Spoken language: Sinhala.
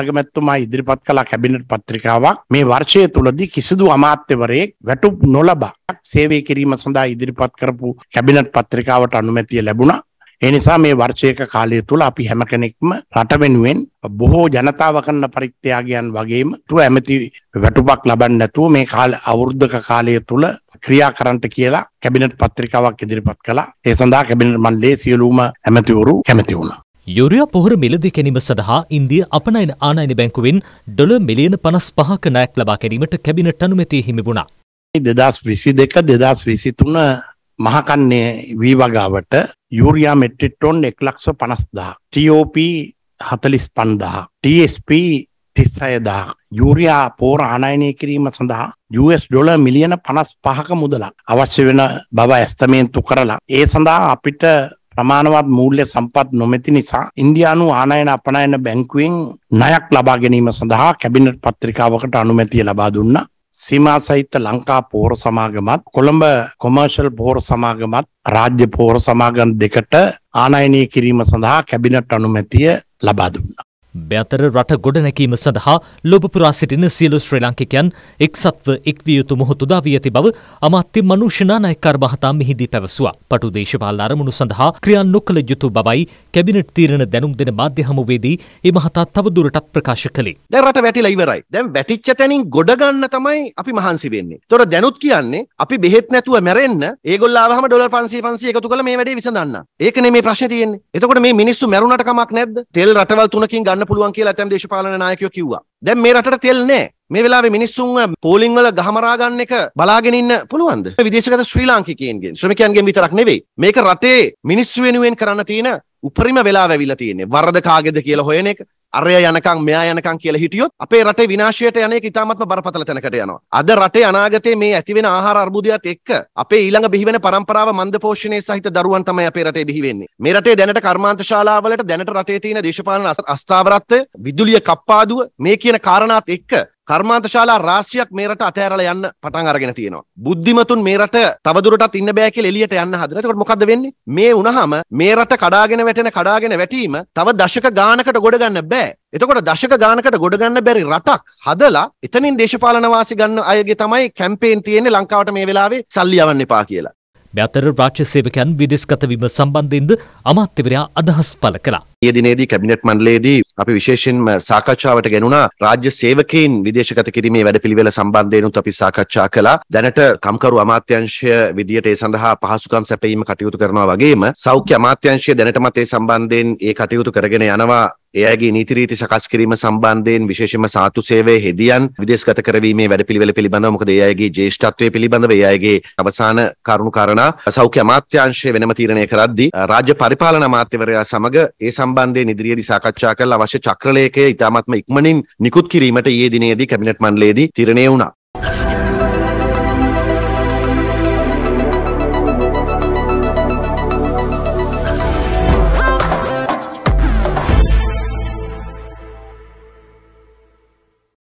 අගමැතිතුමා ඉදිරිපත් කළ කැබිනට් පත්‍රිකාවක් මේ වර්ෂය තුලදී කිසිදු අමාත්‍යවරයෙක් වැටුප් නොලබා සේවය කිරීම සඳහා ඉදිරිපත් කරපු කැබිනට් පත්‍රිකාවට අනුමැතිය ලැබුණා. ඒ නිසා මේ වර්ෂයක කාලය තුල අපි හැම කෙනෙක්ම රට වෙනුවෙන් බොහෝ ජනතාව කරන පරිත්‍යාගයන් වගේම තු ඇමති වැටුපක් ලබන්නේ නැතුව මේ කාල අවුරුද්දක කාලය තුල ක්‍රියා කරන්නට කියලා කැබිනට් පත්‍රිකාවක් ඉදිරිපත් කළා. ඒ සඳහා කැබිනට් මණ්ඩලයේ සියලුම ඇමතිවරු කැමති වුණා. යුරයා පොහොර මිලදී කැනීම සඳහා ඉන්දිය අපනයින ආනයින බැංකුවෙන් ඩොල මිලියන පනස් පහක නෑක් ලබා කැනීමට කැබිනට අනුමැතිය හිමිබුණා. දෙදස් විසි දෙක දෙදස් විසිතුන මහකන්නේ වී වගාවට යුරයා මෙට්‍රිට්ටොන් එක් ලක්ෂ පනස්දා. TOP හතලිස් පන්දා. TSP තිස්සයදා. යුරයා පෝර ආනයනය කිරීම සඳහා US ඩොල මිලියන පනස් පහක මුදලක් අවශ්‍ය වෙන බව ඇස්තමේන්තු කරලා. ඒ සඳහා අපිට ප්‍රමාණවත් මූල්‍ය සම්පත් නොමැති නිසා ඉන්දියානු ආනයන අපනයන බැංකුවෙන් ණයක් ලබා ගැනීම සඳහා කැබිනට් පත්‍රිකාවකට අනුමැතිය ලබා දුන්නා. සීමා සහිත ලංකා පෝර සමාගමත් කොළඹ කොමර්ෂල් පෝර සමාගමත් රාජ්‍ය පෝර සමාගම් දෙකට ආනයනය කිරීම සඳහා කැබිනට් අනුමැතිය ලබා දුන්නා. බැතර රට ගොඩනැකීම සඳහා ලොබපුරා සිටින සියලු ශ්‍රී ලාංකිකයන් එක්සත්ව එක්විය යුතු මොහොතු දාවී ඇති බව අමාත්‍ය මනුෂ්‍ය නානායක්කාර මහතා මෙහිදී පැවසුවා. පටු දේශපාලන අරමුණු සඳහා ක්‍රියා නොකළ යුතු බවයි කැබිනට් තීරණ දැනුම් දෙන මාධ්‍ය හමුවේදී ඒ මහතා තවදුරටත් ප්‍රකාශ කළේ. දැන් රට වැටිලා ඉවරයි. දැන් වැටිච්ච තැනින් ගොඩ ගන්න තමයි අපි මහන්සි වෙන්නේ. තොර දැනුත් කියන්නේ අපි බෙහෙත් නැතුව මැරෙන්න ඒගොල්ලාවහම ඩොලර් 500 500 එකතු කරලා මේ වැඩේ විසඳන්න. ඒකනේ මේ ප්‍රශ්නේ තියෙන්නේ. එතකොට මේ මිනිස්සු මැරුණට කමක් නැද්ද? තෙල් රටවල් තුනකින් ගන්න ගන්න පුළුවන් කියලා ඇතම් දේශපාලන නායකයෝ කිව්වා. දැන් මේ රටට තෙල් නැහැ. මේ වෙලාවේ මිනිස්සුන් පෝලිං වල ගහමරා ගන්න එක බලාගෙන ඉන්න පුළුවන්ද? විදේශගත ශ්‍රී ලාංකිකයන්ගෙන් ශ්‍රමිකයන්ගෙන් විතරක් නෙවෙයි. මේක රටේ මිනිස්සු වෙනුවෙන් කරන්න තියෙන උපරිම වෙලාව ඇවිල්ලා තියෙන්නේ. වරද කාගේද කියලා හොයන එක. අරය යනකම් මෙයා යනකම් කියලා හිටියොත් අපේ රටේ විනාශයට යන එක ඉතාමත්ම බරපතල තැනකට යනවා. අද රටේ අනාගතයේ මේ ඇතිවෙන ආහාර අර්බුදයත් එක්ක අපේ ඊළඟ බිහිවෙන පරම්පරාව මන්දපෝෂණය සහිත දරුවන් තමයි අපේ රටේ බිහි වෙන්නේ. මේ රටේ දැනට කර්මාන්ත ශාලාවලට දැනට රටේ තියෙන දේශපාලන අස්ථාවරත්වය, විදුලිය කප්පාදුව මේ කියන කාරණාත් එක්ක කර්මාන්ත ශාලා රාශියක් මේ රට අතහැරලා යන්න පටන් අරගෙන තියෙනවා. බුද්ධිමතුන් මේ රට තවදුරටත් ඉන්න බෑ කියලා එළියට යන්න හදන. එතකොට මොකද්ද වෙන්නේ? මේ වුණාම මේ රට කඩාගෙන වැටෙන කඩාගෙන වැටීම තව දශක ගානකට ගොඩ ගන්න බෑ. නෑ. එතකොට දශක ගානකට ගොඩ ගන්න බැරි රටක් හදලා එතනින් දේශපාලන වාසි ගන්න අයගේ තමයි කැම්පේන් තියෙන්නේ ලංකාවට මේ වෙලාවේ සල්ලි යවන්න එපා කියලා. මෙතර රාජ්‍ය සේවකයන් විදෙස්ගත වීම සම්බන්ධයෙන්ද අමාත්‍යවරයා අදහස් පළ කළා. ඊයේ දිනේදී කැබිනට් මණ්ඩලයේදී අපි විශේෂයෙන්ම සාකච්ඡාවට ගෙනුණා රාජ්‍ය සේවකයන් විදේශගත කිරීමේ වැඩපිළිවෙල සම්බන්ධයෙන්ුත් අපි සාකච්ඡා කළා. දැනට කම්කරු අමාත්‍යංශය විදියට ඒ සඳහා පහසුකම් සැපයීම කටයුතු කරනවා වගේම සෞඛ්‍ය අමාත්‍යංශය දැනටමත් ඒ සම්බන්ධයෙන් ඒ කටයුතු කරගෙන යනවා එයාගේ නීති රීති සකස් කිරීම සම්බන්ධයෙන් විශේෂයෙන්ම සාතු සේවයේ හෙදියන් විදේශගත කරවීමේ වැඩපිළිවෙල පිළිබඳව මොකද ඒ අයගේ ජ්‍යෙෂ්ඨත්වය පිළිබඳව ඒ අයගේ අවසාන කරුණු කාරණා සෞඛ්‍ය අමාත්‍යාංශය වෙනම තීරණය කරද්දී රාජ්‍ය පරිපාලන අමාත්‍යවරයා සමග ඒ සම්බන්ධයෙන් ඉදිරියේදී සාකච්ඡා කරලා අවශ්‍ය චක්‍රලේඛය ඉතාමත්ම ඉක්මනින් නිකුත් කිරීමට ඊයේ දිනේදී කැබිනට් මණ්ඩලයේදී තීරණය වුණා.